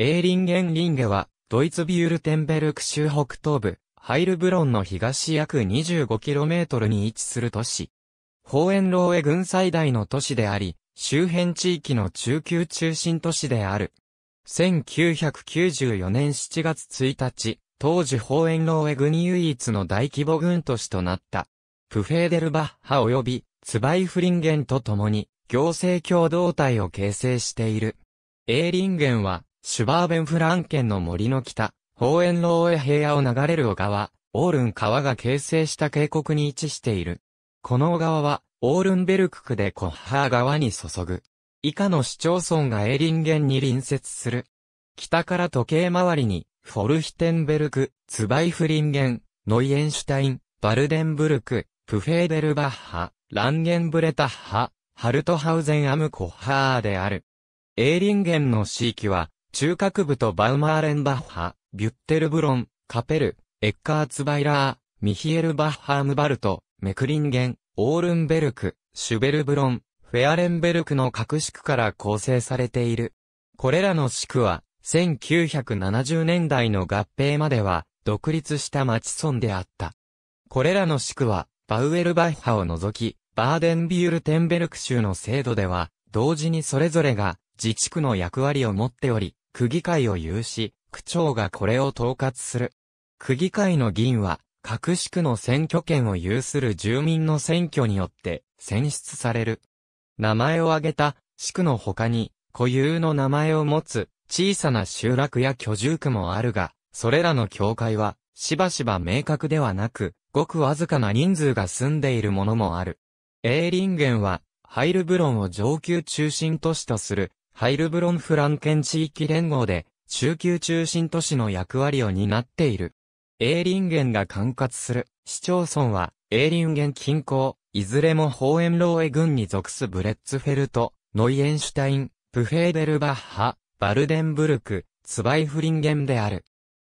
エーリンゲンリンゲは、ドイツビュールテンベルク州北東部、ハイルブロンの東約 25km に位置する都市。ホーエンローエ軍最大の都市であり、周辺地域の中級中心都市である。1994年7月1日、当時ホーエンローエ軍唯一の大規模軍都市となった。プフェーデルバッハ及びツバイフリンゲンと共に行政共同体を形成している。エーリンゲンはシュバーベンフラン県の森の北、ホーエンローエ平野を流れる小川、オールン川が形成した渓谷に位置している。この小川は、オールンベルク区でコッハー川に注ぐ。以下の市町村がエリンゲンに隣接する。北から時計回りに、フォルヒテンベルク、ツバイフリンゲン、ノイエンシュタイン、バルデンブルク、プフェーデルバッハ、ランゲンブレタッハ、ハルトハウゼンアムコッハーである。エーリンゲンの地域は、中核部とバウマーレンバッハ、ビュッテルブロン、カペル、エッカーツバイラー、ミヒエル・バッハームバルト、メクリンゲン、オールンベルク、シュベルブロン、フェアレンベルクの各宿から構成されている。これらの宿は、1970年代の合併までは、独立した町村であった。これらの宿は、バウエルバッハを除き、バーデンビュールテンベルク州の制度では、同時にそれぞれが自治区の役割を持っており、区議会を有し、区長がこれを統括する。区議会の議員は、各市区の選挙権を有する住民の選挙によって選出される。名前を挙げた市区の他に固有の名前を持つ小さな集落や居住区もあるが、それらの境界はしばしば明確ではなく、ごくわずかな人数が住んでいるものもある。エーリンゲンはハイルブロンを上級中心都市とするハイルブロンフランケン地域連合で、中級中心都市の役割を担っている。エーリンゲンが管轄する市町村は、エーリンゲン近郊、いずれもホーエンローエ軍に属すブレッツフェルト、ノイエンシュタイン、プヘーベルバッハ、バルデンブルク、ツバイフリンゲンである。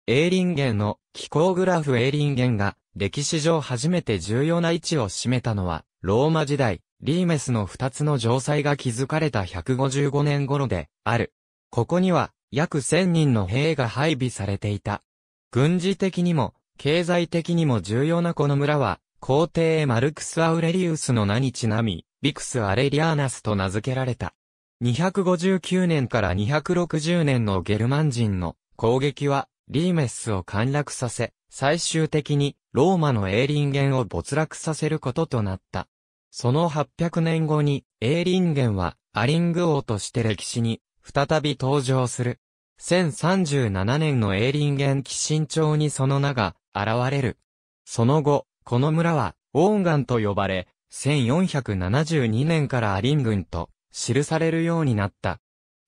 エーリンゲンの気候グラフエーリンゲンが歴史上初めて重要な位置を占めたのはローマ時代、リーメスの二つの城塞が築かれた155年頃である。ここには約千人の兵が配備されていた。軍事的にも経済的にも重要なこの村は皇帝マルクス・アウレリウスの名にちなみ、ビクス・アレリアーナスと名付けられた。259年から260年のゲルマン人の攻撃はリーメスを陥落させ、最終的にローマのエーリンゲンを没落させることとなった。その800年後に、エーリンゲンは、アリング王として歴史に、再び登場する。1037年のエーリンゲン寄進町にその名が、現れる。その後、この村は、オーンガンと呼ばれ、1472年からアリングンと、記されるようになった。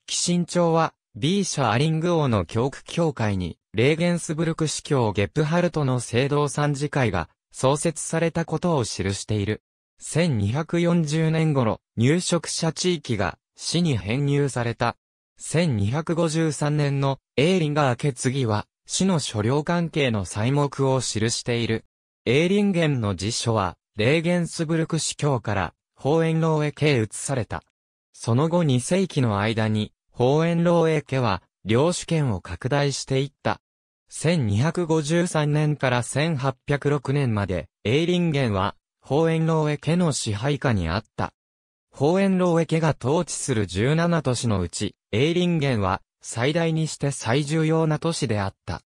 寄進町は、B 社アリング王の教区協会に、レーゲンスブルク司教ゲップハルトの聖堂参事会が創設されたことを記している。1240年頃、入植者地域が市に編入された。1253年のエーリンガー家継は、市の所領関係の細目を記している。エーリンゲンの辞書は、レーゲンスブルク市教から、法ー老へロ家へ移された。その後2世紀の間に、法ー老へ家は、領主権を拡大していった。1253年から1806年まで、エーリンゲンは、ホ円ローエ家の支配下にあった。ホ円ローエ家が統治する17都市のうち、エーリンゲンは最大にして最重要な都市であった。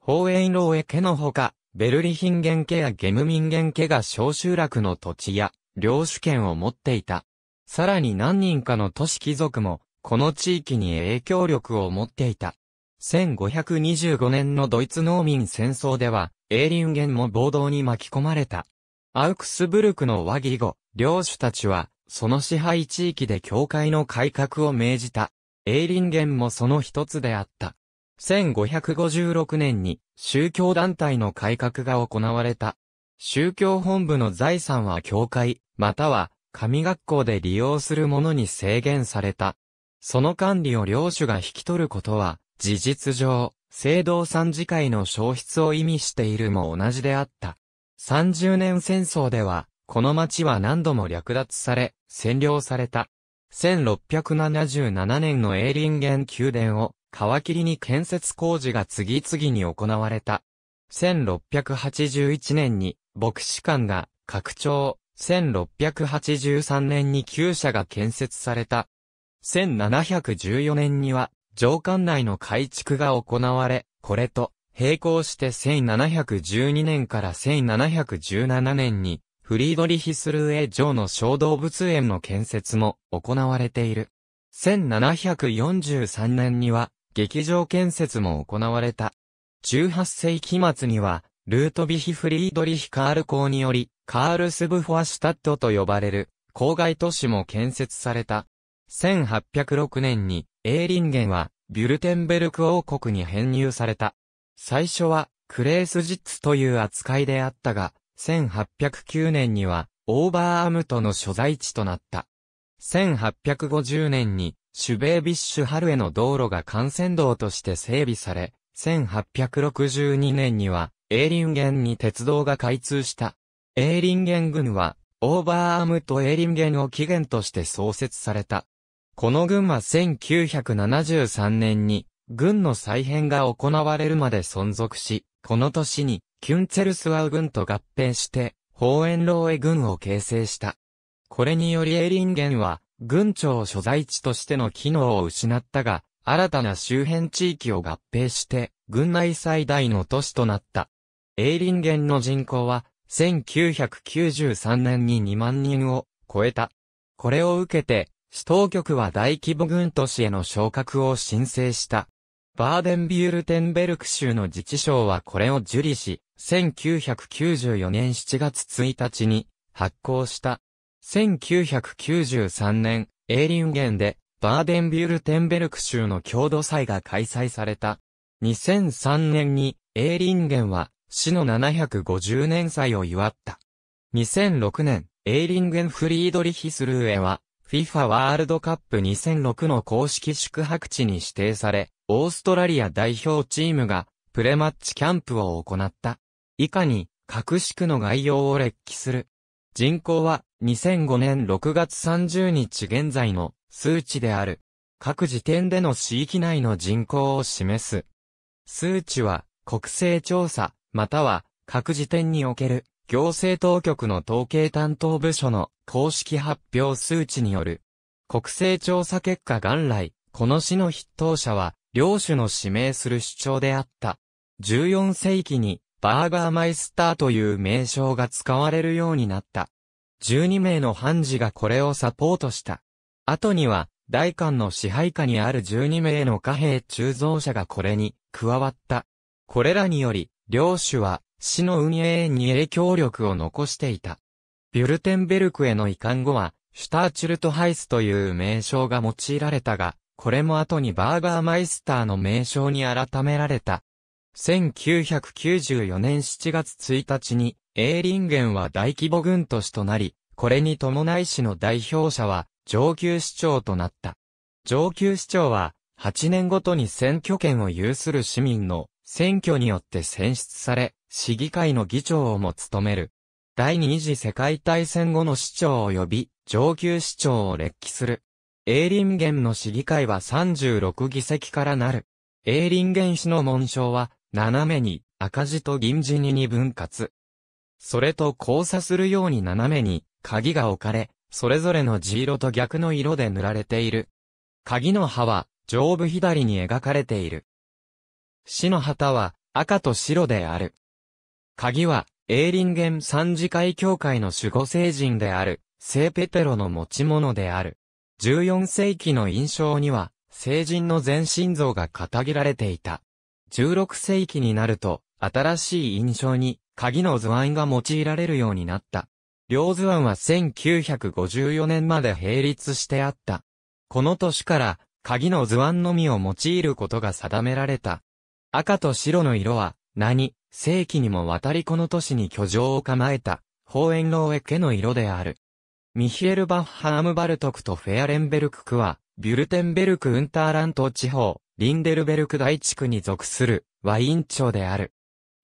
ホ円ローエ家のほか、ベルリヒンゲン家やゲムミンゲン家が小集落の土地や領主権を持っていた。さらに何人かの都市貴族も、この地域に影響力を持っていた。1525年のドイツ農民戦争では、エーリンゲンも暴動に巻き込まれた。アウクスブルクの和議後、領主たちは、その支配地域で教会の改革を命じた。エーリンゲンもその一つであった。1556年に宗教団体の改革が行われた。宗教本部の財産は教会、または神学校で利用するものに制限された。その管理を領主が引き取ることは、事実上、聖堂参事会の消失を意味しているも同じであった。30年戦争では、この町は何度も略奪され、占領された。1677年のエーリンゲン宮殿を皮切りに建設工事が次々に行われた。1681年に牧師館が拡張、1683年に旧社が建設された。1714年には、城館内の改築が行われ、これと並行して1712年から1717年に、フリードリヒスルーエ城の小動物園の建設も行われている。1743年には、劇場建設も行われた。18世紀末には、ルートビヒ・フリードリヒ・カール公により、カールスブフォアシュタットと呼ばれる、郊外都市も建設された。1806年に、エーリンゲンは、ビュルテンベルク王国に編入された。最初はクレースジッツという扱いであったが、1809年にはオーバーアムトの所在地となった。1850年にシュベービッシュ春への道路が幹線道として整備され、1862年にはエーリンゲンに鉄道が開通した。エーリンゲン軍はオーバーアムトエーリンゲンを起源として創設された。この軍は1973年に軍の再編が行われるまで存続し、この年に、キュンツェルスワウ軍と合併して、ホーエンローエ軍を形成した。これによりエーリンゲンは、軍庁所在地としての機能を失ったが、新たな周辺地域を合併して、軍内最大の都市となった。エーリンゲンの人口は、1993年に2万人を超えた。これを受けて、市当局は大規模軍都市への昇格を申請した。バーデンビュールテンベルク州の自治省はこれを受理し、1994年7月1日に発行した。1993年、エーリンゲンで、バーデンビュールテンベルク州の郷土祭が開催された。2003年に、エーリンゲンは、市の750年祭を祝った。2006年、エーリンゲンフリードリヒスルーエは、FIFA ワールドカップ2006の公式宿泊地に指定され、オーストラリア代表チームがプレマッチキャンプを行った。以下に、各宿の概要を列記する。人口は2005年6月30日現在の数値である。各時点での市域内の人口を示す。数値は国勢調査、または各時点における行政当局の統計担当部署の公式発表数値による。国勢調査結果元来、この市の筆頭者は領主の指名する主張であった。14世紀にバーガーマイスターという名称が使われるようになった。12名の判事がこれをサポートした。後には、大韓の支配下にある12名の貨幣鋳造者がこれに加わった。これらにより、領主は、市の運営に影響力を残していた。ビュルテンベルクへの移管後は、シュターチュルトハイスという名称が用いられたが、これも後にバーガーマイスターの名称に改められた。1994年7月1日に、エーリンゲンは大規模軍都市となり、これに伴い市の代表者は、上級市長となった。上級市長は、8年ごとに選挙権を有する市民の選挙によって選出され、市議会の議長をも務める。第二次世界大戦後の市長及び上級市長を列記する。エーリンゲンの市議会は36議席からなる。エーンゲン市の紋章は、斜めに、赤字と銀字に二分割。それと交差するように斜めに、鍵が置かれ、それぞれの地色と逆の色で塗られている。鍵の葉は、上部左に描かれている。市の旗は、赤と白である。鍵は、エーリンゲン三次会協会の守護聖人である、聖ペテロの持ち物である。14世紀の印象には、成人の全身像が掲げられていた。16世紀になると、新しい印象に、鍵の図案が用いられるようになった。両図案は1954年まで並立してあった。この年から、鍵の図案のみを用いることが定められた。赤と白の色は、何、世紀にもわたりこの年に居城を構えた、宝円楼へ家の色である。ミヒエル・バッハ・アムバルトクとフェアレンベルク区は、ビュルテンベルク・ウンターラント地方、リンデルベルク大地区に属するワイン町である。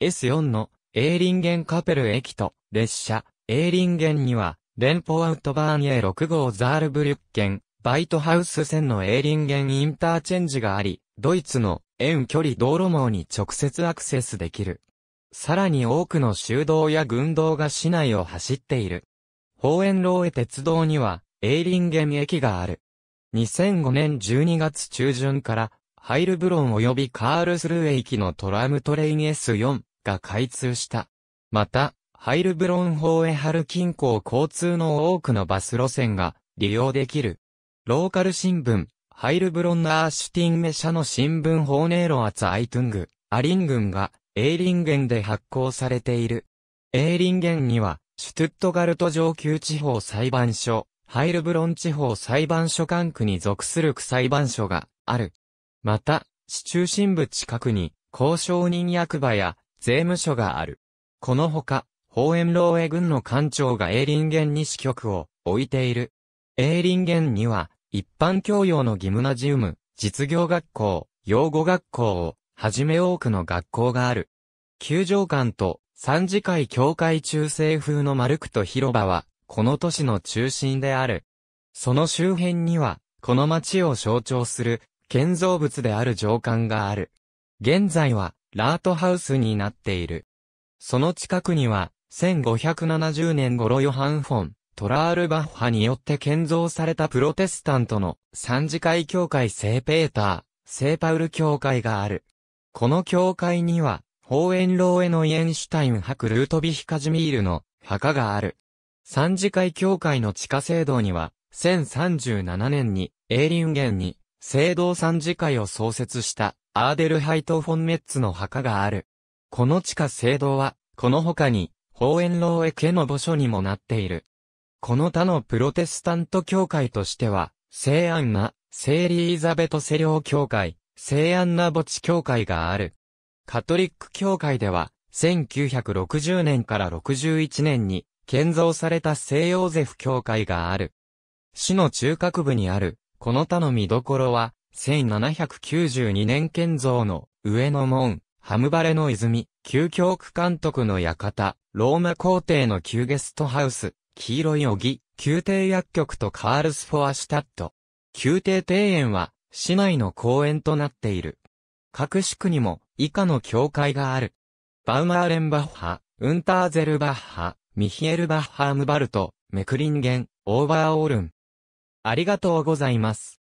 S4 のエーリンゲンカペル駅と列車、エーリンゲンには、連邦アウトバーンへ6号ザールブリュッケン、バイトハウス線のエーリンゲンインターチェンジがあり、ドイツの遠距離道路網に直接アクセスできる。さらに多くの修道や軍道が市内を走っている。ホーエンロー鉄道には、エーリンゲン駅がある。2005年12月中旬から、ハイルブロン及びカールスルー駅のトラムトレイン S4 が開通した。また、ハイルブロンホーエハル近郊交通の多くのバス路線が利用できる。ローカル新聞、ハイルブロンナーシュティンメ社の新聞ホーネーロアツアイトゥング、アリングンがエーリンゲンで発行されている。エーリンゲンには、シュトゥットガルト上級地方裁判所、ハイルブロン地方裁判所管区に属する区裁判所がある。また、市中心部近くに、交渉人役場や税務署がある。このほか、法園ー営軍の官庁がエーリンゲンに支局を置いている。エーリンゲンには、一般教養のギムナジウム、実業学校、養護学校を、はじめ多くの学校がある。球場館と三次会協会中世風のマルクと広場は、この都市の中心である。その周辺には、この街を象徴する、建造物である城館がある。現在は、ラートハウスになっている。その近くには、1570年頃ヨハン・フォン、トラールバッハによって建造されたプロテスタントの三次会協会聖ペーター、聖パウル教会がある。この教会には、ホーエンローエのイエンシュタイン博ルートビヒカジミールの墓がある。三次会協会の地下聖堂には、1037年に、エーリンゲンに、聖堂三次会を創設した、アーデルハイト・フォン・メッツの墓がある。この地下聖堂は、この他に、ホーエンローエ家の墓所にもなっている。この他のプロテスタント教会としては、聖アンナ、聖リーザベトセ領教会、聖アンナ墓地教会がある。カトリック教会では、1960年から61年に建造された聖ヨーゼフ教会がある。市の中核部にある、この他の見どころは、1792年建造の上の門、ハムバレの泉、旧教区監督の館、ローマ皇帝の旧ゲストハウス、黄色いおぎ、宮廷薬局とカールスフォアシュタット。宮廷庭園は、市内の公園となっている。各地区にも以下の教会がある。バウマーレンバッハ、ウンターゼルバッハ、ミヒエルバッハームバルト、メクリンゲン、オーバーオールン。ありがとうございます。